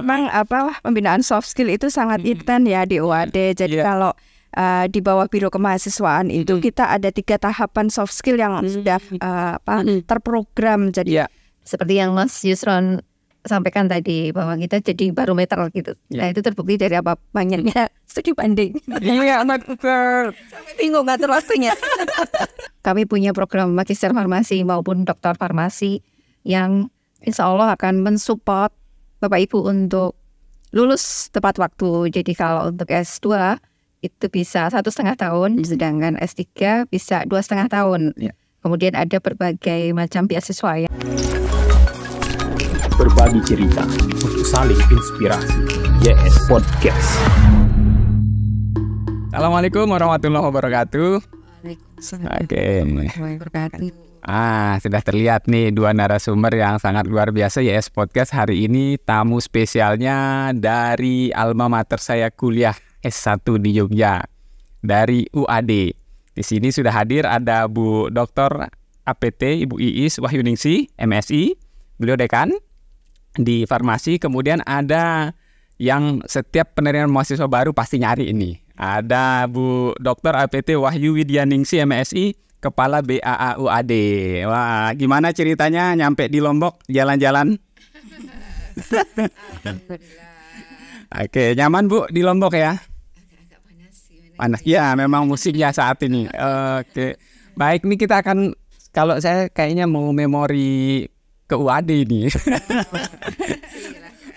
memang apa pembinaan soft skill itu sangat intens ya di UAD. Jadi yeah. kalau uh, di bawah biro kemahasiswaan itu mm. kita ada tiga tahapan soft skill yang mm. sudah uh, apa mm. terprogram. Jadi yeah. seperti yang Mas Yusron sampaikan tadi bahwa kita jadi barometer gitu. Yeah. Nah itu terbukti dari apa banyaknya studi banding. Iya, anak girl. Bingung ngatur waktunya. Kami punya program magister farmasi maupun doktor farmasi yang insya Allah akan mensupport Bapak Ibu untuk lulus tepat waktu. Jadi kalau untuk S2 itu bisa satu setengah tahun, hmm. sedangkan S3 bisa dua setengah tahun. Yeah. Kemudian ada berbagai macam beasiswa ya. Berbagi cerita untuk saling inspirasi. YS Podcast. Assalamualaikum warahmatullahi wabarakatuh. Waalaikumsalam. Oke. Okay. Ah, sudah terlihat nih dua narasumber yang sangat luar biasa ya yes, Podcast hari ini tamu spesialnya dari alma mater saya kuliah S1 di Jogja dari UAD. Di sini sudah hadir ada Bu Dr. APT Ibu Iis Wahyuningsi MSI, beliau dekan di farmasi. Kemudian ada yang setiap penerimaan mahasiswa baru pasti nyari ini. Ada Bu Dr. APT Wahyu Widyaningsi MSI Kepala BAAUAD. Wah, gimana ceritanya nyampe di Lombok jalan-jalan? Oke, nyaman Bu di Lombok ya? agak panas Panas. Ya, memang musiknya saat ini. Oke. Baik, nih kita akan kalau saya kayaknya mau memori ke UAD ini.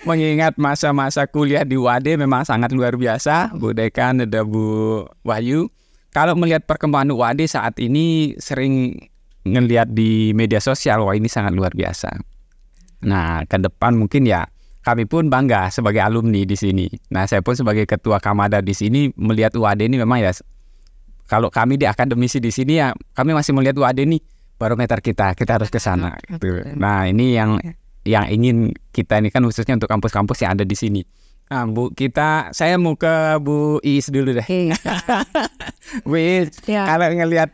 Mengingat masa-masa kuliah di UAD memang sangat luar biasa. Bu Dekan ada Bu Wahyu. Kalau melihat perkembangan UAD saat ini sering ngelihat di media sosial, wah ini sangat luar biasa. Nah, ke depan mungkin ya kami pun bangga sebagai alumni di sini. Nah, saya pun sebagai ketua Kamada di sini melihat UAD ini memang ya kalau kami di akademisi di sini ya kami masih melihat UAD ini barometer kita, kita harus ke sana gitu. Nah, ini yang ya. yang ingin kita ini kan khususnya untuk kampus-kampus yang ada di sini. Nah, Bu, kita saya mau ke Bu Is dulu deh. Iya. Bu Iis, ya. kalau ngelihat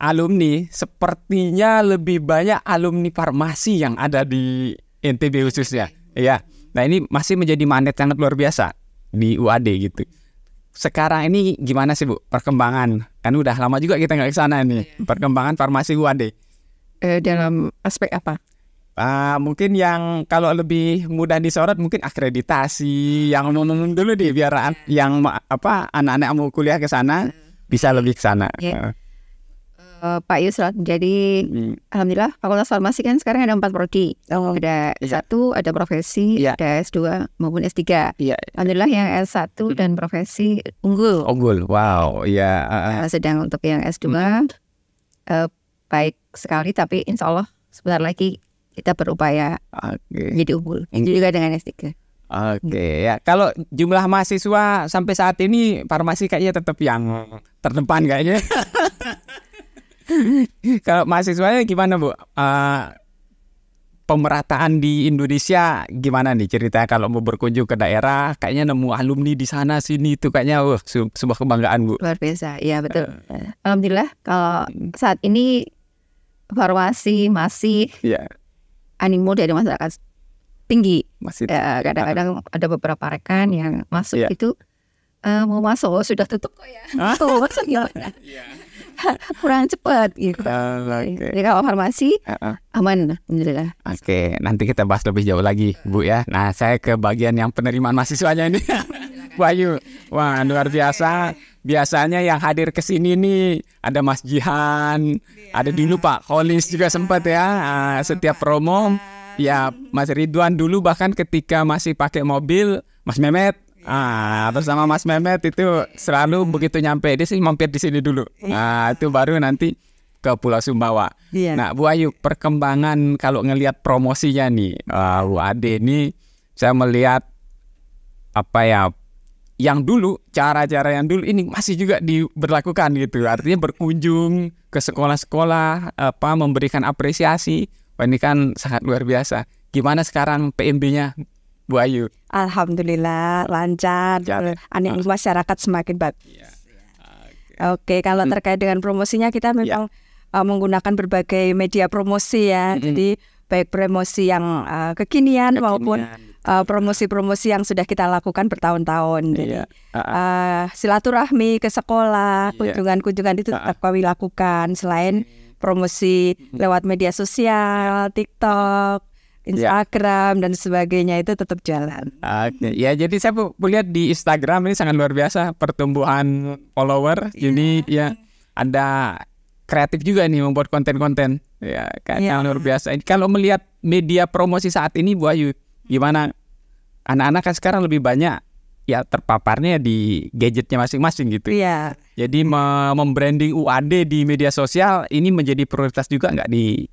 alumni, sepertinya lebih banyak alumni farmasi yang ada di NTB khususnya. Iya. Nah, ini masih menjadi magnet sangat luar biasa di UAD gitu. Sekarang ini gimana sih Bu perkembangan? Kan udah lama juga kita nggak ke sana nih. Iya. Perkembangan farmasi UAD. Eh, dalam aspek apa? ah mungkin yang kalau lebih mudah disorot mungkin akreditasi yang nunun dulu deh biar yeah. yang apa anak-anak mau kuliah ke sana hmm. bisa lebih ke sana. Yeah. Iya. Uh, eh, Pak Yusrat, jadi hmm. alhamdulillah Fakultas Farmasi kan sekarang ada empat prodi. Oh. Ada yeah. satu, ada profesi, yeah. ada S2 maupun S3. Yeah. Iya. Alhamdulillah yang S1 hmm. dan profesi unggul. Unggul. Wow, ya. Yeah. Uh, eh, uh, sedang untuk yang S2 hmm. uh, baik sekali tapi insyaallah sebentar lagi kita berupaya okay. jadi unggul juga dengan S3. Oke okay, ya, kalau jumlah mahasiswa sampai saat ini farmasi kayaknya tetap yang terdepan kayaknya. kalau mahasiswanya gimana bu? Uh, pemerataan di Indonesia gimana nih ceritanya kalau mau berkunjung ke daerah? Kayaknya nemu alumni di sana sini itu kayaknya wah uh, sebuah kebanggaan bu. Luar biasa, ya betul. Uh, Alhamdulillah kalau hmm. saat ini farmasi masih yeah animo dari masyarakat ya, tinggi. Kadang-kadang ada beberapa rekan yang masuk yeah. itu uh, mau masuk oh, sudah tutup kok ya. Ah. Oh, masuk gimana? Ya. Iya. kurang cepat gitu. Uh, ah, okay. Jadi kalau farmasi uh-uh. aman alhamdulillah. Oke, okay. nanti kita bahas lebih jauh lagi, Bu ya. Nah, saya ke bagian yang penerimaan mahasiswanya ini. Bayu. Wah, luar biasa biasanya yang hadir ke sini nih ada Mas Jihan, yeah. ada dulu iya. Pak Holis yeah. juga iya. sempat ya uh, setiap promo. Ya Mas Ridwan dulu bahkan ketika masih pakai mobil Mas Memet iya. Ah, terus sama Mas Memet itu selalu begitu nyampe dia sih mampir di sini dulu. Nah, itu baru nanti ke Pulau Sumbawa. Iya. Nah, Bu Ayu, perkembangan kalau ngelihat promosinya nih, uh, Bu Ade ini saya melihat apa ya yang dulu cara-cara yang dulu ini masih juga diberlakukan gitu artinya berkunjung ke sekolah-sekolah apa memberikan apresiasi ini kan sangat luar biasa gimana sekarang PMB-nya Bu Ayu Alhamdulillah lancar aneh ya? ah. uh. masyarakat semakin bagus yeah. Oke, okay, kalau hmm. terkait dengan promosinya kita memang yeah. uh, menggunakan berbagai media promosi ya. Mm -hmm. Jadi baik promosi yang uh, kekinian, kekinian maupun promosi eh, promosi-promosi yang sudah kita lakukan bertahun-tahun. Iya. Jadi uh, silaturahmi ke sekolah, iya. kunjungan-kunjungan itu ah, tetap uh kami lakukan selain promosi hmm. lewat media sosial, TikTok, iya. Instagram yeah. dan sebagainya itu tetap jalan. Okay. Ya jadi saya melihat di Instagram ini sangat luar biasa pertumbuhan follower. Yeah. Jadi ya ada kreatif juga nih membuat konten-konten. Ya kan ya. luar biasa. Kalau melihat media promosi saat ini Bu Ayu, gimana anak-anak kan sekarang lebih banyak ya terpaparnya di gadgetnya masing-masing gitu. Iya. Jadi membranding UAD di media sosial ini menjadi prioritas juga nggak di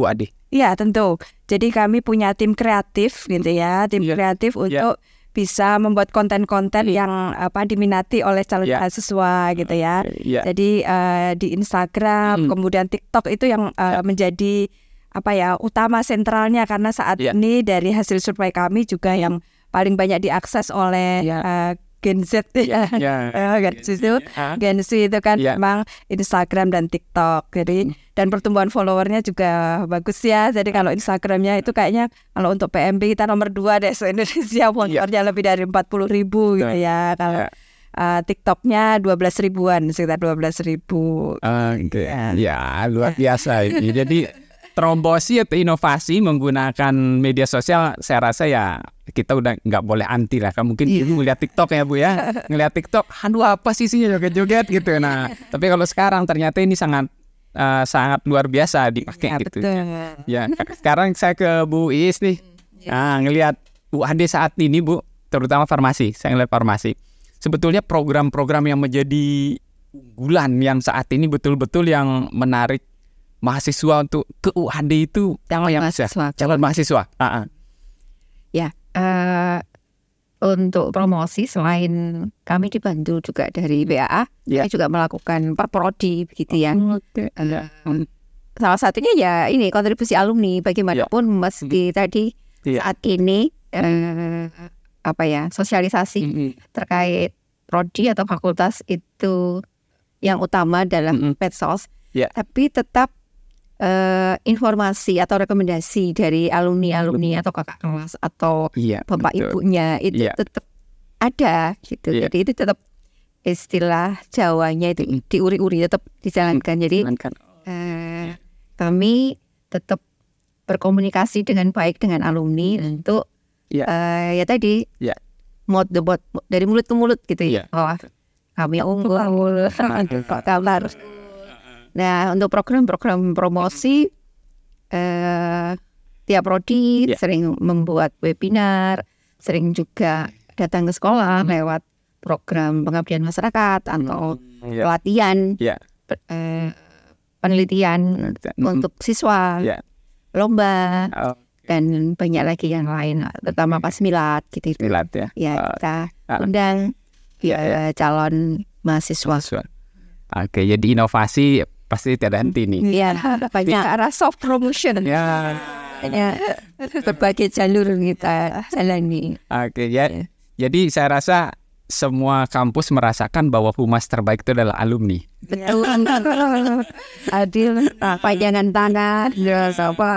UAD? Iya tentu. Jadi kami punya tim kreatif gitu ya, tim ya. kreatif iya. untuk ya. bisa membuat konten-konten ya. yang apa diminati oleh calon ya. mahasiswa gitu ya. ya. Jadi uh, di Instagram, hmm. kemudian TikTok itu yang uh, ya. menjadi apa ya utama sentralnya karena saat yeah. ini dari hasil survei kami juga yang paling banyak diakses oleh yeah. Iya. uh, Gen Z ya, yeah. Iya, iya. yeah. Gen Z itu, Gen Z itu kan yeah. memang Instagram dan TikTok. Jadi hmm. dan pertumbuhan followernya juga bagus ya. Jadi kalau Instagramnya itu kayaknya kalau untuk PMB kita nomor dua deh se Indonesia followernya yeah. lebih dari empat puluh ribu gitu yeah. ya. Kalau yeah. uh, TikToknya dua belas ribuan sekitar dua belas ribu. Uh, oh, okay. Gitu ya. ya luar biasa ini. Jadi trombosit inovasi menggunakan media sosial saya rasa ya kita udah nggak boleh anti lah kan mungkin yeah. ngeliat TikTok ya bu ya ngeliat TikTok handu apa sih sih joget-joget gitu nah tapi kalau sekarang ternyata ini sangat uh, sangat luar biasa dipakai ya, gitu ya sekarang saya ke Bu Iis nih yeah. nah Bu UAD saat ini Bu terutama farmasi saya ngeliat farmasi sebetulnya program-program yang menjadi unggulan yang saat ini betul-betul yang menarik mahasiswa untuk ke UHD itu calon yang mahasiswa calon mahasiswa uh -uh. ya uh, untuk promosi selain kami dibantu juga dari BAA yeah. kami juga melakukan perprodi begitu ya oh, okay. uh, eh, ya. salah satunya ya ini kontribusi alumni bagaimanapun yeah. meski mm -hmm. tadi yeah. saat ini eh, apa ya sosialisasi mm -hmm. terkait prodi atau fakultas itu yang utama dalam mm -hmm. medsos yeah. tapi tetap uh, informasi atau rekomendasi dari alumni alumni hmm. atau kakak kelas atau yeah, bapak betul. ibunya itu yeah. tetap ada gitu. Yeah. Jadi itu tetap istilah Jawanya itu iya. diuri-uri tetap dijalankan. Jadi Uh, kami tetap berkomunikasi dengan baik dengan alumni untuk yeah. Iya. uh, ya tadi yeah. mod the bot dari mulut ke mulut gitu ya. Yeah. Iya. Oh, kami unggul, kok kabar. Nah, untuk program-program promosi eh tiap prodi yeah. sering membuat webinar, sering juga datang ke sekolah mm. lewat program pengabdian masyarakat atau hmm, yeah. pelatihan yeah. Ya. Eh, penelitian mm. untuk siswa, yeah. lomba oh. dan banyak lagi yang lain, terutama pas milat gitu. Milat ya. Ya ah. kita ah. undang uh, ya, ya. Eh, calon mahasiswa. Oke, jadi inovasi pasti tidak henti nih. Iya, iya. banyak ke iya. arah soft promotion. Ya. Ya, berbagai jalur kita jalani. Oke, okay, ya. ya. Jadi saya rasa semua kampus merasakan bahwa humas terbaik itu adalah alumni. Betul. Adil, pajangan tangan, apa?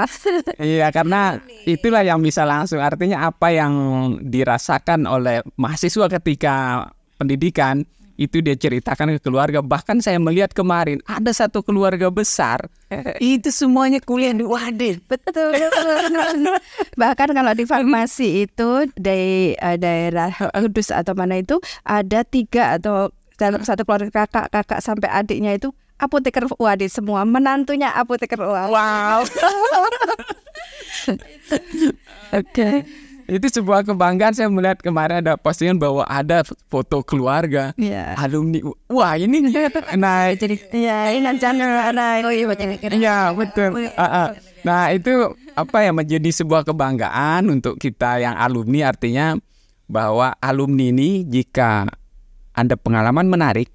Iya, karena itulah yang bisa langsung. Artinya apa yang dirasakan oleh mahasiswa ketika pendidikan itu dia ceritakan ke keluarga. Bahkan saya melihat kemarin ada satu keluarga besar itu semuanya kuliah di Wadid. Betul. Bahkan kalau di farmasi itu dari eh, daerah Kudus atau mana itu ada tiga atau dalam satu keluarga kakak kakak sampai adiknya itu apoteker Wadid semua menantunya apoteker Wadid. Wow. Oke. okay itu sebuah kebanggaan saya melihat kemarin ada postingan bahwa ada foto keluarga yeah. alumni wah ini nah jadi ya ini rencana oh, iya, ya iya, betul oh, iya. ah, ah. nah itu apa ya menjadi sebuah kebanggaan untuk kita yang alumni artinya bahwa alumni ini jika anda pengalaman menarik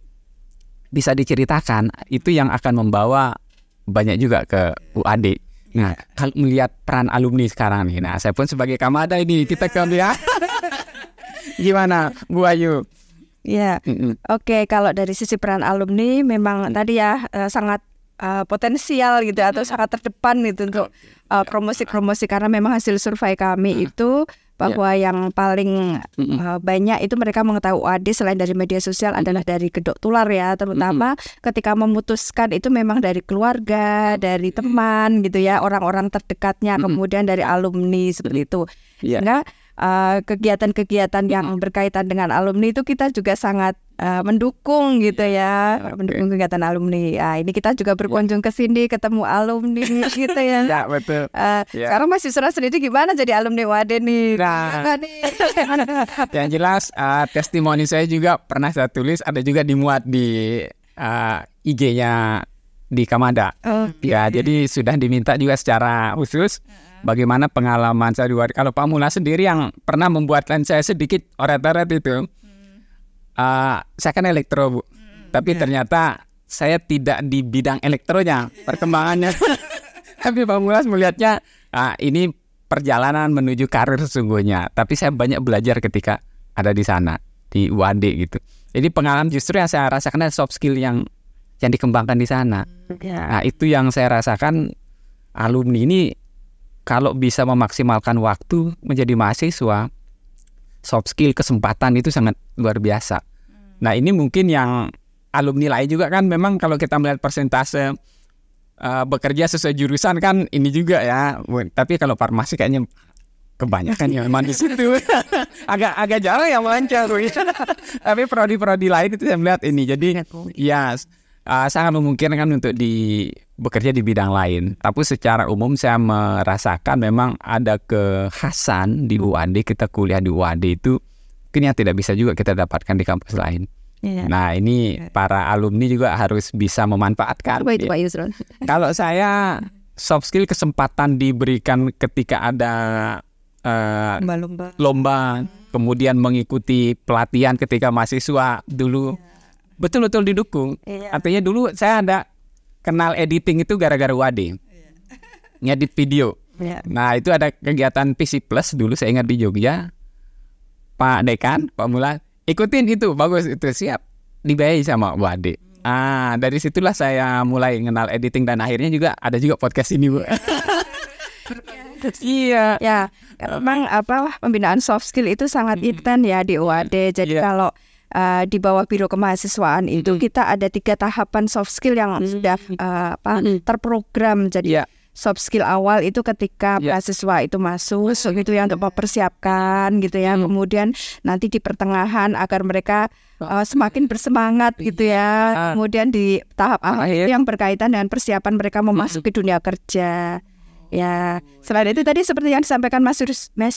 bisa diceritakan itu yang akan membawa banyak juga ke UAD Nah, kalau melihat peran alumni sekarang nih, nah saya pun sebagai kamada ini kita kan ya. Gimana, Bu Ayu? Ya, oke. Okay, kalau dari sisi peran alumni, memang mm. tadi ya uh, sangat uh, potensial gitu atau mm. sangat terdepan gitu untuk uh, promosi-promosi karena memang hasil survei kami mm. itu bahwa yeah. yang paling mm -hmm. Uh, banyak itu mereka mengetahui UAD oh, selain dari media sosial mm -hmm. adalah dari kedok tular ya, terutama mm -hmm. ketika memutuskan itu memang dari keluarga, dari teman gitu ya, orang-orang terdekatnya, mm -hmm. kemudian dari alumni seperti itu. Yeah. Sehingga Eh, kegiatan-kegiatan uh, kegiatan yang berkaitan dengan alumni itu kita juga sangat uh, mendukung gitu iya. ya, okay. mendukung kegiatan alumni. nah, ini kita juga berkunjung iya. ke sini ketemu alumni gitu ya. yeah, betul. Uh, eh, yeah. Sekarang masih serasa sendiri gimana jadi alumni Wade nih? Nah, yang jelas uh, testimoni saya juga pernah saya tulis ada juga dimuat di uh, IG-nya di Kamada. Okay. Oh. Ya, jadi sudah diminta juga secara khusus. Bagaimana pengalaman saya di luar kalau Pak Mula sendiri yang pernah membuat lens saya sedikit oret-oret itu, uh, saya kan elektro bu, hmm, tapi yeah. ternyata saya tidak di bidang elektronya perkembangannya. tapi Pak Mula melihatnya uh, ini perjalanan menuju karir sesungguhnya. Tapi saya banyak belajar ketika ada di sana di UAD gitu. Jadi pengalaman justru yang saya rasakan adalah soft skill yang yang dikembangkan di sana. Hmm. Ya. Nah itu yang saya rasakan alumni ini kalau bisa memaksimalkan waktu menjadi mahasiswa, soft skill kesempatan itu sangat luar biasa. Hmm. Nah ini mungkin yang alumni lain juga kan memang kalau kita melihat persentase uh, bekerja sesuai jurusan kan ini juga ya. Tapi kalau farmasi kayaknya kebanyakan yang memang di situ agak agak jarang yang melancar tapi prodi-prodi lain itu saya melihat ini jadi ya yes, uh, sangat memungkinkan untuk di bekerja di bidang lain. Tapi secara umum saya merasakan memang ada kekhasan di hmm. UAD kita kuliah di UAD itu mungkin yang tidak bisa juga kita dapatkan di kampus lain. Yeah. Nah ini iya. para alumni juga harus bisa memanfaatkan. Apa itu ya. Pak Yusron? Kalau saya soft skill kesempatan diberikan ketika ada uh, eh, lomba, lomba. lomba kemudian mengikuti pelatihan ketika mahasiswa dulu iya. betul-betul didukung. Iya. Artinya dulu saya ada kenal editing itu gara-gara Wade. Iya. Ngedit video. Iya. Nah, itu ada kegiatan PC Plus dulu saya ingat di Jogja. Pak Dekan, Pak Mula, ikutin itu, bagus itu, siap. Dibayar sama Wade. Ah, dari situlah saya mulai kenal editing dan akhirnya juga ada juga podcast ini, Bu. iya. Ya, memang apa pembinaan soft skill itu sangat hmm. intens ya di UAD. Jadi yeah. kalau uh, di bawah biro kemahasiswaan mm itu kita ada tiga tahapan soft skill yang mm -hmm. sudah uh, apa, mm terprogram jadi yeah. soft skill awal itu ketika yeah. mahasiswa itu masuk so, gitu ya untuk mempersiapkan gitu ya mm. kemudian nanti di pertengahan agar mereka uh, semakin bersemangat iya. gitu ya. Ah. Kemudian di tahap akhir yang berkaitan dengan persiapan mereka memasuki dunia kerja. Ya, selain itu tadi seperti yang disampaikan Mas,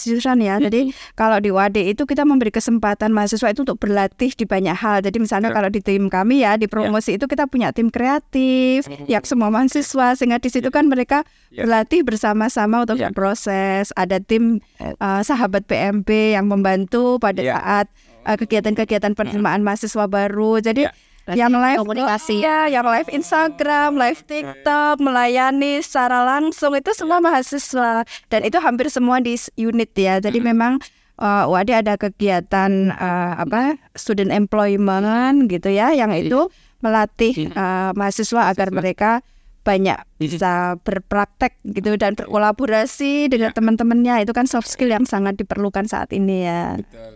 Yusran ya. Jadi kalau di WAD itu kita memberi kesempatan mahasiswa itu untuk berlatih di banyak hal. Jadi misalnya iya. kalau di tim kami ya di iya. promosi itu kita punya tim kreatif yang semua mahasiswa sehingga di situ iya. kan mereka berlatih bersama-sama untuk proses. Ada tim uh, sahabat PMB yang membantu pada saat eh, kegiatan-kegiatan uh, penerimaan mahasiswa baru. Jadi Berarti yang live komunikasi ya, yang live Instagram, live TikTok, melayani secara langsung itu semua iya. mahasiswa dan itu hampir semua di unit ya. Jadi hmm. memang uh, eh, Wadi ada kegiatan uh, apa student employment gitu ya, yang iya. itu melatih uh, mahasiswa agar mereka banyak bisa berpraktek gitu dan berkolaborasi dengan ya. teman-temannya itu kan soft skill yang sangat diperlukan saat ini ya. Betul.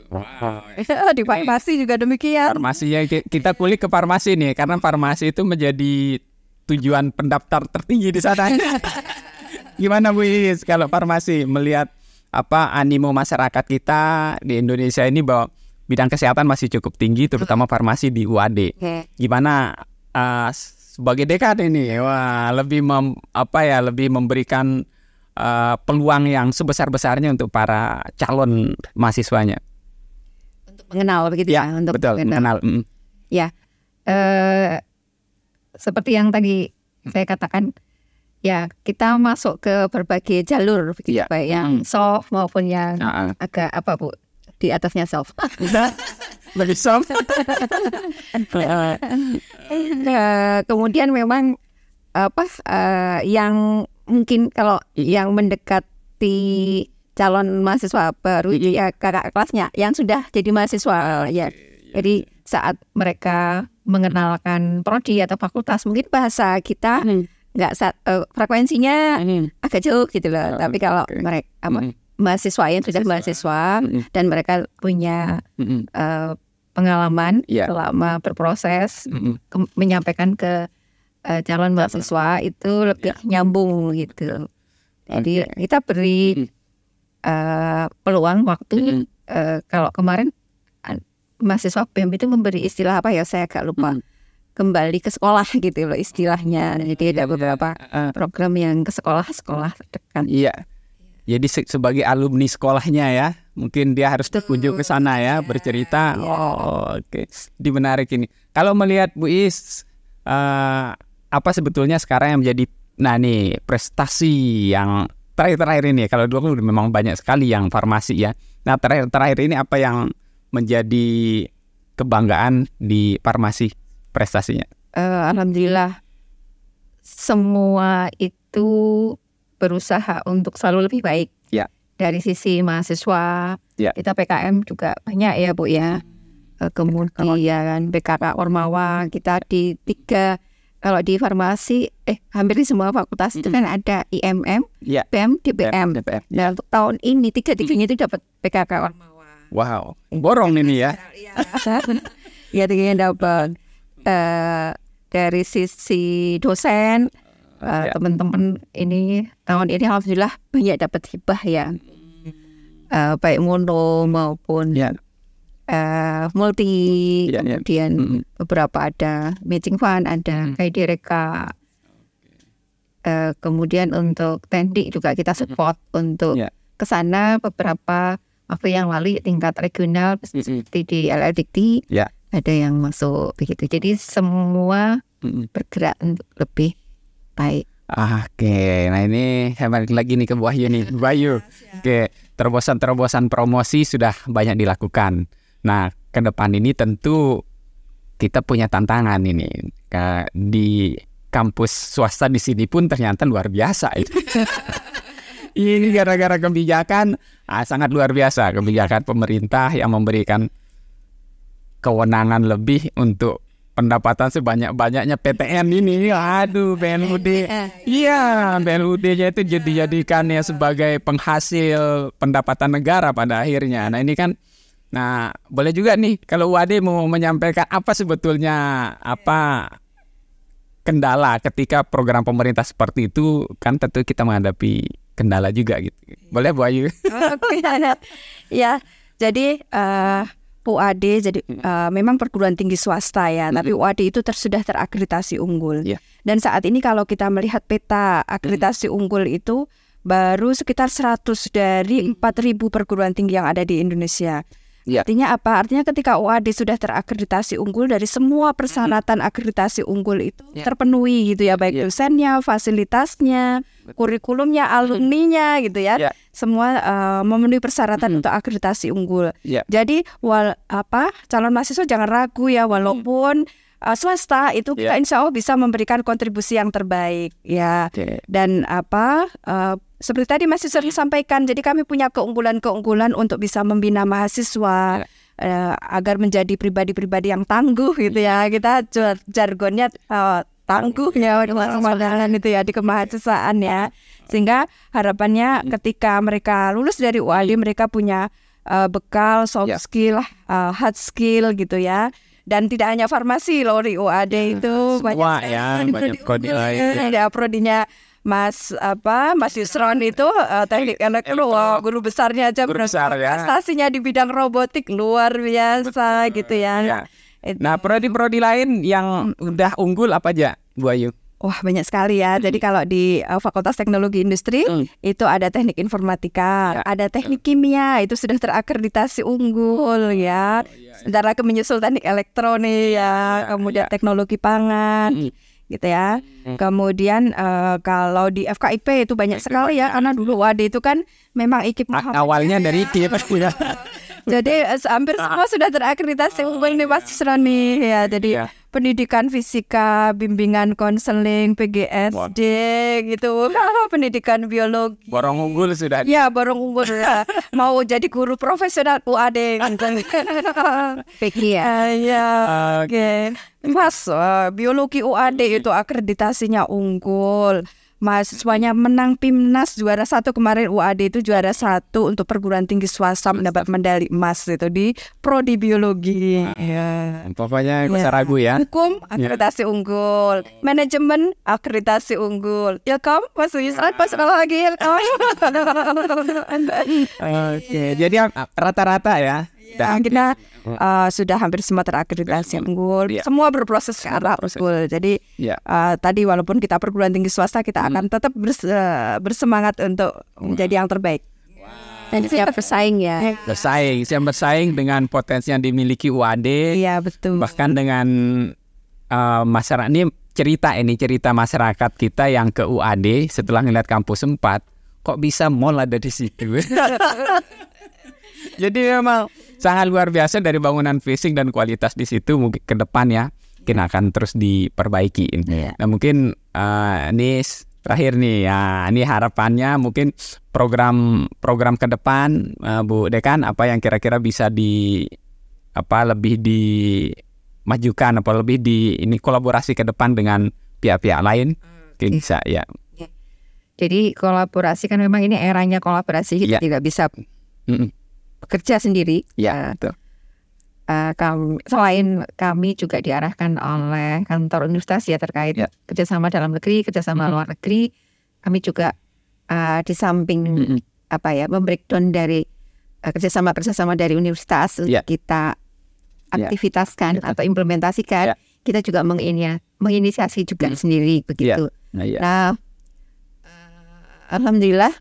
Wow. Di farmasi juga demikian. Farmasi ya kita kulik ke farmasi nih karena farmasi itu menjadi tujuan pendaftar tertinggi di sana. Gimana Bu Iis kalau farmasi melihat apa animo masyarakat kita di Indonesia ini bahwa bidang kesehatan masih cukup tinggi terutama farmasi di UAD. Gimana uh, sebagai dekan ini wah lebih mem, apa ya lebih memberikan uh, peluang yang sebesar besarnya untuk para calon mahasiswanya untuk mengenal begitu ya, ya? untuk betul, mengenal, mengenal. Mm. ya uh, seperti yang tadi mm. saya katakan ya kita masuk ke berbagai jalur begitu ya. baik yang mm. soft maupun yang uh -uh. agak apa bu di atasnya soft bagi som uh, kemudian memang apa uh, yang mungkin kalau yang mendekati calon mahasiswa baru ya kakak kelasnya yang sudah jadi mahasiswa ah, iya, ya iya, iya. jadi saat mereka mengenalkan prodi atau fakultas mungkin bahasa kita hmm. nggak hmm. uh, frekuensinya hmm. agak jauh gitu loh. Oh, Tapi kalau okay. mereka aman. hmm mahasiswa yang sudah mahasiswa mm-hmm. dan mereka punya mm-hmm. uh, pengalaman yeah. selama berproses mm-hmm. ke, menyampaikan ke uh, calon mahasiswa itu lebih yeah. nyambung gitu. Jadi kita beri mm-hmm. uh, peluang waktu mm-hmm. uh, kalau kemarin mahasiswa BEM itu memberi istilah apa ya saya agak lupa. hmm kembali ke sekolah gitu loh istilahnya. Iya, Jadi ada iya, iya. beberapa ah. program yang ke sekolah-sekolah terdekat. Iya jadi sebagai alumni sekolahnya ya mungkin dia harus kunjung ke sana ya iya. bercerita oh oke okay. di menarik ini kalau melihat Bu Is uh, apa sebetulnya sekarang yang menjadi nah nih prestasi yang terakhir-terakhir ini kalau dulu kan memang banyak sekali yang farmasi ya nah terakhir-terakhir ini apa yang menjadi kebanggaan di farmasi prestasinya uh, alhamdulillah semua itu berusaha untuk selalu lebih baik. Ya. Dari sisi mahasiswa, ya. kita PKM juga banyak ya Bu ya. E, kemudian PKK Ormawa kita di tiga kalau di farmasi eh hampir di semua fakultas mm -hmm. itu kan ada IMM, yeah. PM, e DPM. E DPM yeah. Nah untuk tahun ini tiga tiganya itu dapat PKK Ormawa. Wow, iya. borong ini ya. Iya, iya tiganya dapat. Uh, dari sisi dosen, uh, ya. teman-teman ini tahun ini alhamdulillah banyak dapat hibah ya uh, baik mono maupun yeah. Ya. uh, multi yeah, yeah. kemudian mm -hmm. beberapa ada matching fund ada mm -hmm. kayak direka uh, kemudian untuk tendik juga kita support mm -hmm. untuk yeah. ke sana beberapa waktu yang lalu tingkat regional mm -hmm. seperti di LLDT yeah. ada yang masuk begitu jadi semua mm -hmm. bergerak untuk lebih baik. Ah, oke, nah ini saya balik lagi nih ke Bu Ayu nih. Bu Ayu, ya. oke terobosan-terobosan promosi sudah banyak dilakukan. Nah, ke depan ini tentu kita punya tantangan ini. Di kampus swasta di sini pun ternyata luar biasa. ini gara-gara kebijakan ah, sangat luar biasa kebijakan pemerintah yang memberikan kewenangan lebih untuk pendapatan sebanyak-banyaknya PTN ini. Aduh, BNUD. Iya, BNUD-nya itu dijadikan ya sebagai penghasil pendapatan negara pada akhirnya. Nah, ini kan Nah, boleh juga nih kalau Wade mau menyampaikan apa sebetulnya apa kendala ketika program pemerintah seperti itu kan tentu kita menghadapi kendala juga gitu. Boleh Bu Ayu? Oke. Oh, iya, iya. ya. Jadi uh, UAD jadi uh, memang perguruan tinggi swasta ya, hmm. tapi UAD itu tersudah terakreditasi unggul. Yeah. Dan saat ini kalau kita melihat peta akreditasi hmm. unggul itu baru sekitar 100 dari 4000 perguruan tinggi yang ada di Indonesia. Ya. Artinya apa? Artinya ketika UAD sudah terakreditasi unggul dari semua persyaratan akreditasi unggul itu ya. terpenuhi gitu ya baik ya. dosennya, fasilitasnya, kurikulumnya, alumninya gitu ya. ya. Semua uh, memenuhi persyaratan untuk akreditasi unggul. Ya. Jadi wal apa calon mahasiswa jangan ragu ya walaupun uh, swasta itu yeah. kita insya Allah bisa memberikan kontribusi yang terbaik ya yeah. dan apa uh, seperti tadi Mas Yusuf hmm. sampaikan, jadi kami punya keunggulan-keunggulan untuk bisa membina mahasiswa uh, agar menjadi pribadi-pribadi yang tangguh gitu ya. Hmm. Kita jargonnya uh, eh, tangguh ya kemahasiswaan iya, itu ya di kemahasiswaan ya. Iya. Sehingga harapannya hmm. ketika mereka lulus dari UAD mereka punya uh, bekal soft ya. skill, uh, hard skill gitu ya dan tidak hanya farmasi loh di UAD ya, itu Semua, banyak ya, sekali ya, banyak prodi lain ya. prodi prodinya Mas apa Mas Yusron itu uh, teknik luar, guru besarnya aja guru besar ya. prestasinya di bidang robotik luar biasa Betul, gitu ya. ya. Nah prodi-prodi lain yang hmm. udah unggul apa aja Bu Ayu? Wah banyak sekali ya. Jadi kalau di uh, Fakultas Teknologi Industri mm. itu ada teknik informatika, ya. ada teknik kimia itu sudah terakreditasi unggul ya. Sementara oh, ya, ya. menyusul teknik elektronik ya, ya kemudian ya. teknologi pangan. Mm gitu ya. Hmm. Kemudian uh, kalau di FKIP itu banyak sekali ya karena dulu WAD itu kan memang IKIP Awalnya ya. dari IKIP sekolah. Iya. Eh, jadi eh, hampir ah. semua sudah terakreditasi ah, unggul nih Mas iya. Roni ya. Iya. Jadi ya. pendidikan fisika, bimbingan konseling, PGSD gitu, pendidikan biologi. Borong unggul sudah. Ya, borong unggul. ya. Mau jadi guru profesional UAD. Peki ya. Uh, ya. Oke. Okay. Mas, uh, biologi UAD itu akreditasinya unggul mahasiswanya menang PIMNAS juara satu kemarin UAD itu juara satu untuk perguruan tinggi swasta mendapat medali emas itu di prodi biologi. Nah, ya. Pokoknya ya. ragu ya. Hukum ya. akreditasi ya. unggul, manajemen akreditasi unggul. Ya kamu Mas Yusran ah. pas lagi Ilkom. Ya, Oke, jadi rata-rata ya Nah, kita uh, sudah hampir semua terakreditasi mm. unggul. Yeah. Semua berproses ke arah unggul. Jadi yeah. Iya. uh, tadi walaupun kita perguruan tinggi swasta, kita akan mm. akan tetap bers bersemangat untuk wow. menjadi yang terbaik. Dan siap bersaing ya. Eh. Bersaing, siap bersaing dengan potensi yang dimiliki UAD. Iya betul. Bahkan dengan uh, masyarakat ini cerita ini cerita masyarakat kita yang ke UAD setelah melihat kampus 4 kok bisa mall ada di situ. Jadi memang sangat luar biasa dari bangunan fisik dan kualitas di situ mungkin ke depan ya mungkin iya. akan terus diperbaiki. Yeah. Nah mungkin uh, ini terakhir nih ya ini harapannya mungkin program program ke depan uh, Bu Dekan apa yang kira-kira bisa di apa lebih dimajukan apa lebih di ini kolaborasi ke depan dengan pihak-pihak lain hmm, mungkin iya. bisa ya. Iya. Jadi kolaborasi kan memang ini eranya kolaborasi kita yeah. tidak bisa mm -mm kerja sendiri. Ya, eh, betul. Uh, eh, kami, selain kami juga diarahkan oleh kantor universitas ya terkait ya. kerjasama dalam negeri, kerjasama -hmm. luar negeri, kami juga uh, di samping -hmm. apa ya, membreakdown dari uh, kerjasama kerjasama dari universitas ya. kita ya. aktivitaskan ya. atau implementasikan, ya. kita juga menginisiasi juga -hmm. sendiri ya. begitu. Ya. Nah, ya. nah uh, alhamdulillah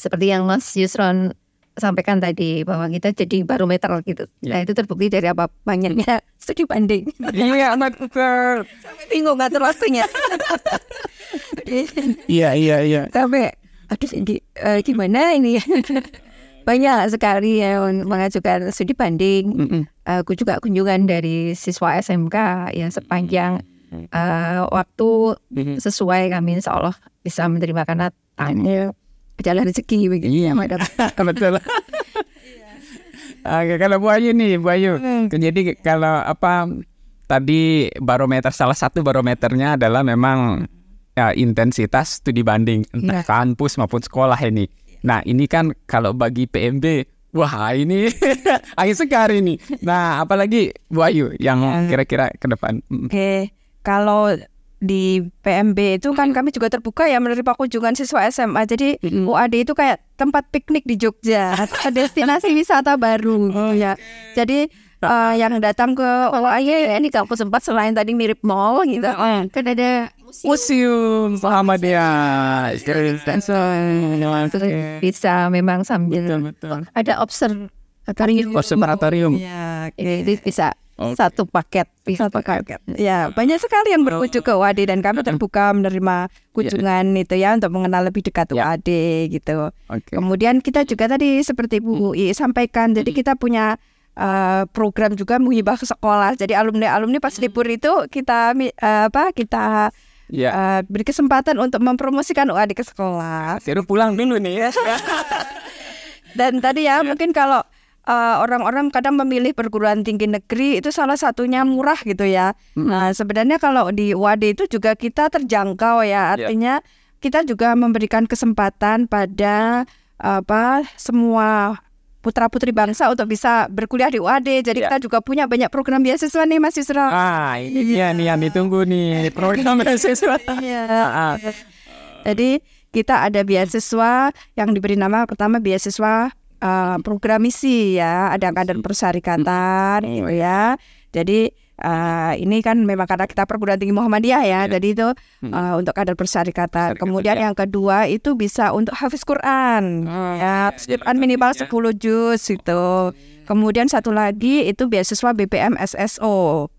seperti yang Mas Yusron sampaikan tadi bahwa kita jadi barometer gitu. Yeah. Nah itu terbukti dari apa banyaknya studi banding. Iya, anak girl. Bingung nggak ya. Iya, iya, iya. Sampai aduh di, uh, gimana ini banyak sekali yang mengajukan studi banding. Mm -mm. Aku juga kunjungan dari siswa SMK yang sepanjang uh, waktu sesuai kami insya Allah bisa menerima karena tanya jalan rezeki begitu. Iya, betul. Oke, kalau Bu Ayu nih, Bu Ayu. Hmm. Jadi kalau apa tadi barometer salah satu barometernya adalah memang ya, intensitas studi banding entah nah. kampus maupun sekolah ini. Iya. Nah, ini kan kalau bagi PMB Wah ini angin segar ini. Nah apalagi Bu Ayu yang iya. kira-kira ke depan. Hmm. Oke, okay. kalau di PMB itu kan kami juga terbuka ya menerima kunjungan siswa SMA. Jadi mm -hmm. UAD itu kayak tempat piknik di Jogja, destinasi wisata baru oh, gitu ya. Okay. Jadi uh, yang datang ke UAD ya, ini kampus sempat selain tadi mirip mall gitu. Oh, kan ada museum sama dia. Iya. Iya. Bisa memang sambil betul, betul. ada observ Atarium, iya. Konservatorium. Ya, okay. jadi bisa okay. satu paket. satu paket. paket. Ya, banyak sekali yang berkunjung oh. ke UAD dan kami terbuka menerima iya. kunjungan yeah. itu ya untuk mengenal lebih dekat yeah. UAD gitu. Okay. Kemudian kita juga tadi seperti Bu UI sampaikan, jadi kita punya Uh, program juga menghibah ke sekolah. Jadi alumni alumni pas libur itu kita uh, apa kita yeah. Iya. uh, beri kesempatan untuk mempromosikan UAD ke sekolah. Seru pulang dulu nih ya. dan tadi ya yeah. mungkin kalau Eh, orang-orang uh, kadang memilih perguruan tinggi negeri itu salah satunya murah gitu ya. hmm Nah, sebenarnya kalau di UAD itu juga kita terjangkau ya. Iya. Artinya yeah. kita juga memberikan kesempatan pada apa semua putra-putri bangsa untuk bisa berkuliah di UAD. Jadi yeah. kita juga punya banyak program beasiswa nih Mas Yusra. Ah, ini iya iya. yeah. nih yang ditunggu nih program beasiswa. Iya. yeah. Ah. Jadi kita ada beasiswa yang diberi nama pertama beasiswa uh, eh, program misi ya, ada kader hmm. persarikatan hmm. gitu ya. Jadi uh, ini kan memang karena kita perguruan tinggi Muhammadiyah ya, ya. jadi itu hmm. Eh, untuk kader persarikatan. Kemudian ya. yang kedua itu bisa untuk hafiz Quran, oh, ya, ya Quran iya, iya, minimal ya. 10 juz itu. Kemudian satu lagi itu beasiswa BPM SSO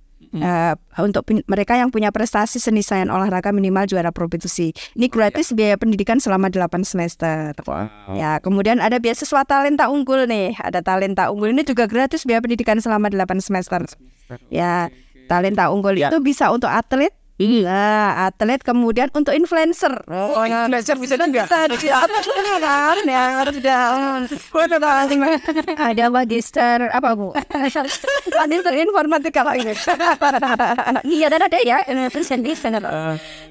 uh, untuk mereka yang punya prestasi seni sains olahraga minimal juara provinsi. Ini gratis oh, biaya pendidikan selama 8 semester. Wow. Ya, kemudian ada beasiswa talenta unggul nih. Ada talenta unggul ini juga gratis biaya pendidikan selama 8 semester. Ya, talenta unggul ya. itu bisa untuk atlet Iya, atlet kemudian untuk influencer. Oh, oh influencer bisa juga. Bisa juga. kan, ya harus sudah. Eh. Ada magister apa bu? magister informatika kalau ini. Iya, dan ada ya influencer.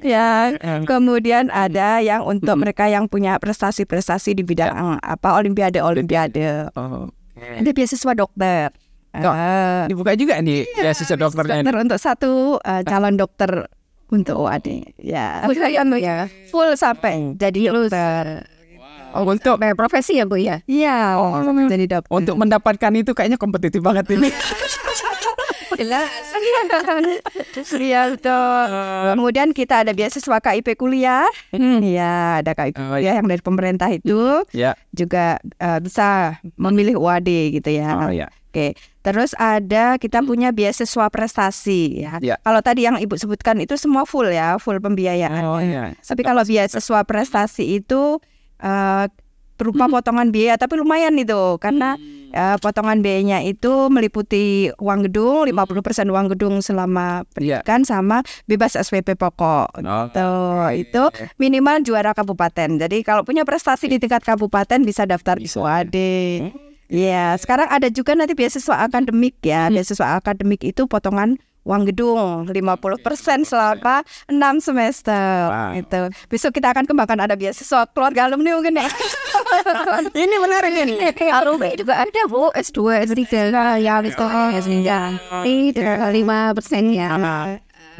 Ya, kemudian ada yang untuk mereka yang punya prestasi-prestasi di bidang ya. apa olimpiade olimpiade. Oh. Ada beasiswa dokter. Oh, uh, dibuka juga nih iya, beasiswa dokternya. Dokter untuk satu uh, calon dokter untuk OAD ya full ya, ya full sampai jadi dokter Oh, untuk eh, profesi ya Bu ya? Iya, oh, jadi dokter. Untuk mendapatkan itu kayaknya kompetitif banget ini. Jelas. Iya betul. Kemudian kita ada beasiswa KIP kuliah. Hmm. Iya, hmm. ada KIP oh, iya. kuliah ya. yang dari pemerintah itu. Yeah. Juga uh, bisa memilih UAD gitu ya. Oh, ya. Oke. Okay. Terus ada kita punya beasiswa prestasi ya. ya. Kalau tadi yang Ibu sebutkan itu semua full ya, full pembiayaan. Oh, ya. Tapi kalau beasiswa prestasi itu uh, berupa hmm. potongan biaya tapi lumayan itu karena hmm. uh, potongan biayanya itu meliputi uang gedung 50% hmm. uang gedung selama iya. pendidikan ya. sama bebas SPP pokok. Oh. Gitu. Okay. Itu minimal juara kabupaten. Jadi kalau punya prestasi di tingkat kabupaten bisa daftar bisa. di ya. Hmm. Iya, sekarang ada juga nanti beasiswa akademik ya. Hmm. Beasiswa akademik itu potongan uang gedung 50% iya, selama 6 semester wow. gitu. Besok kita akan kembangkan ada beasiswa keluarga alumni mungkin ya. ini menarik ini. Alumni juga ada Bu S2, S3 ya itu ya. 5 ya. Iya, ya. Ah.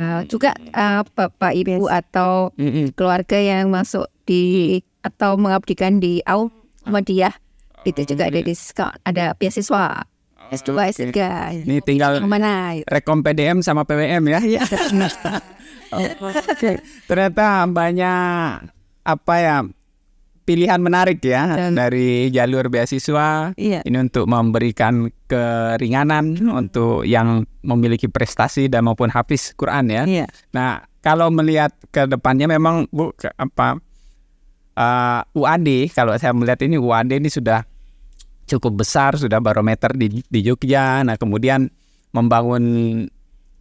Eh, juga uh, bapak ibu atau keluarga yang masuk di atau mengabdikan di Aum ah. Muhammadiyah itu juga ada diskon, ada beasiswa. S2, S3. Ini tinggal mana? Rekom PDM sama PWM ya. Iya. Oh, Ternyata banyak apa ya pilihan menarik ya Dan, dari jalur beasiswa. Iya. Ini untuk memberikan keringanan untuk yang memiliki prestasi dan maupun hafiz Quran ya. Iya. Nah, kalau melihat ke depannya memang Bu apa uh, UAD kalau saya melihat ini UAD ini sudah cukup besar sudah barometer di, di Jogja. Nah kemudian membangun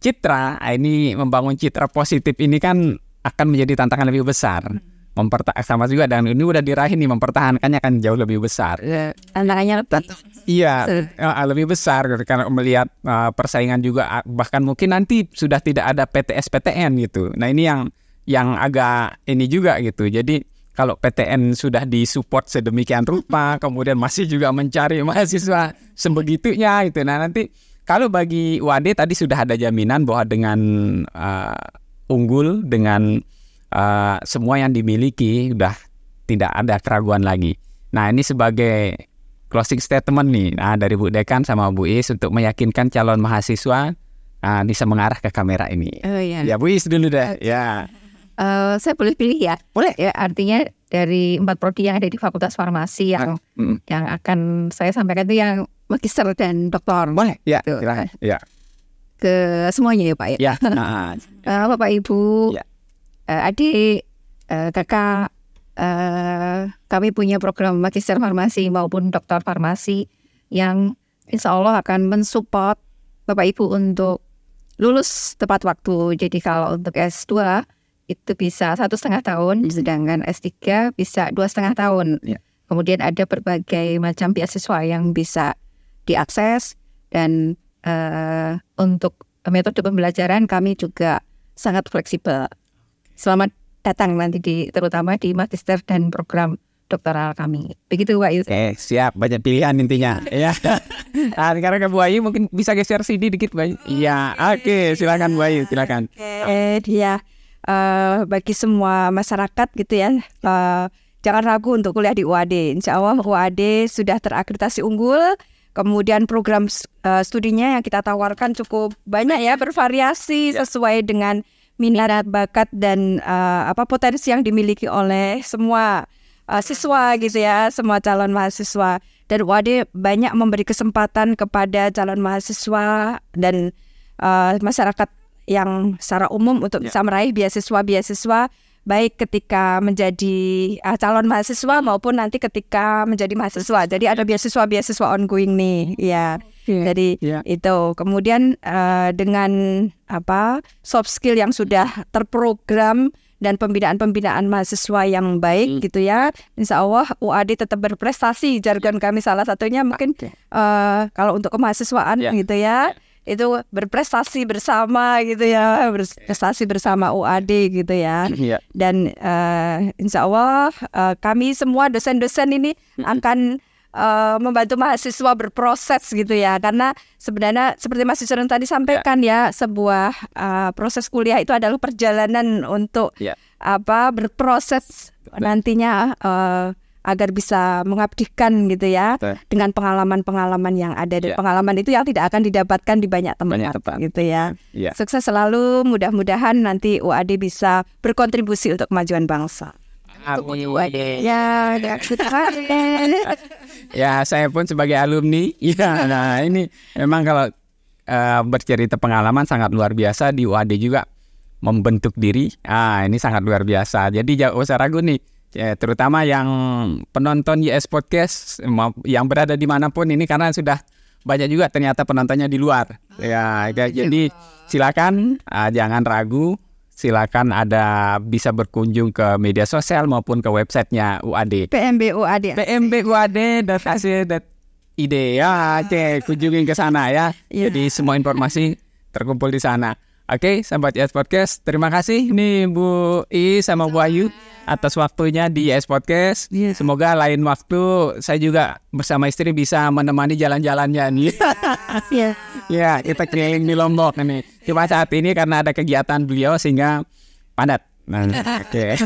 citra ah, ini membangun citra positif ini kan akan menjadi tantangan lebih besar. Hmm. mempertahankan sama juga dan ini udah diraih nih mempertahankannya akan jauh lebih besar. Iya, tantangannya lebih. Iya, ah, ah, lebih besar gitu, karena melihat persaingan juga bahkan mungkin nanti sudah tidak ada PTS PTN gitu. Nah ini yang yang agak ini juga gitu. Jadi kalau PTN sudah disupport sedemikian rupa, kemudian masih juga mencari mahasiswa sebegitunya itu. Nah nanti kalau bagi Wade tadi sudah ada jaminan bahwa dengan uh, unggul dengan uh, semua yang dimiliki sudah tidak ada keraguan lagi. Nah ini sebagai closing statement nih nah, dari Bu Dekan sama Bu Is untuk meyakinkan calon mahasiswa uh, bisa mengarah ke kamera ini. Oh, iya. Ya Bu Is dulu deh. Okay. Ya. Eh, saya boleh pilih ya? Boleh. Ya, artinya dari empat prodi yang ada di Fakultas Farmasi yang ah, mm. yang akan saya sampaikan itu yang magister dan doktor. Boleh. Ya, gitu. Eh, ya. Ke semuanya ya, Pak ya. Ya. Nah. uh, Bapak Ibu, ya. uh, adik, uh, kakak, uh, kami punya program magister farmasi maupun doktor farmasi yang insya Allah akan mensupport Bapak Ibu untuk lulus tepat waktu. Jadi kalau untuk S2 itu bisa satu setengah tahun, hmm. sedangkan S3 bisa dua setengah tahun. Yeah. Kemudian ada berbagai macam beasiswa yang bisa diakses dan uh, untuk metode pembelajaran kami juga sangat fleksibel. Selamat datang nanti di terutama di magister dan program doktoral kami. Begitu Pak Yus. Eh, siap, banyak pilihan intinya. ya. nah, karena ke Bu Ayu mungkin bisa geser CD dikit, Bu iya, iya, oke, okay, iya, iya. silakan Bu Ayu, silakan. Oke, okay, eh, dia uh, bagi semua masyarakat gitu ya. Uh, jangan ragu untuk kuliah di UAD. Insya Allah UAD sudah terakreditasi unggul. Kemudian program uh, studinya yang kita tawarkan cukup banyak ya, bervariasi ya. sesuai dengan minat, bakat dan uh, apa potensi yang dimiliki oleh semua uh, siswa gitu ya, semua calon mahasiswa. Dan UAD banyak memberi kesempatan kepada calon mahasiswa dan uh, masyarakat yang secara umum untuk yeah. bisa meraih beasiswa-beasiswa baik ketika menjadi uh, calon mahasiswa maupun nanti ketika menjadi mahasiswa. Jadi ada ya. beasiswa-beasiswa ongoing nih, iya. ya. Yeah. Jadi yeah. itu. Kemudian uh, dengan apa soft skill yang sudah terprogram dan pembinaan-pembinaan mahasiswa yang baik hmm. gitu ya. Insya Allah UAD tetap berprestasi. Jargon ya. kami salah satunya mungkin okay. uh, eh, kalau untuk kemahasiswaan yeah. gitu ya. Yeah itu berprestasi bersama gitu ya berprestasi bersama UAD gitu ya iya. dan uh, insya Allah uh, kami semua dosen-dosen ini akan uh, membantu mahasiswa berproses gitu ya karena sebenarnya seperti Mas Yusron tadi sampaikan ya, ya sebuah uh, proses kuliah itu adalah perjalanan untuk yeah. apa berproses nantinya uh, agar bisa mengabdikan gitu ya Betul. dengan pengalaman-pengalaman yang ada dan yeah. pengalaman itu yang tidak akan didapatkan di banyak tempat, banyak tempat. gitu ya. Yeah. Sukses selalu, mudah-mudahan nanti UAD bisa berkontribusi untuk kemajuan bangsa. Amin. Ya, ya saya pun sebagai alumni, ya nah ini memang kalau uh, bercerita pengalaman sangat luar biasa di UAD juga membentuk diri. Ah, ini sangat luar biasa. Jadi jauh usah oh, ragu nih ya terutama yang penonton YS Podcast yang berada di manapun ini karena sudah banyak juga ternyata penontonnya di luar ah, ya, ya iya. jadi silakan uh, jangan ragu silakan ada bisa berkunjung ke media sosial maupun ke websitenya UAD PMB UAD PMB UAD iya. ide ya cek ah. kunjungin ke sana ya iya. jadi semua informasi terkumpul di sana Oke, sahabat Yes Podcast, terima kasih nih Bu I sama Bu Ayu atas waktunya di IS Podcast. Yeah. Semoga lain waktu saya juga bersama istri bisa menemani jalan-jalannya nih. Yeah. ya, yeah, kita keliling di Lombok nih. Cuma saat ini karena ada kegiatan beliau sehingga padat. Nah, oke.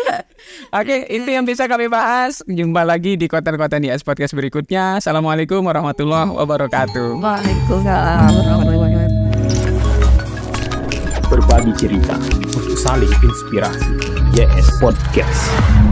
Oke, itu yang bisa kami bahas. Jumpa lagi di konten-konten IS Podcast berikutnya. Assalamualaikum warahmatullahi wabarakatuh. Waalaikumsalam warahmatullahi wabarakatuh berbagi cerita untuk saling inspirasi. YS Podcast.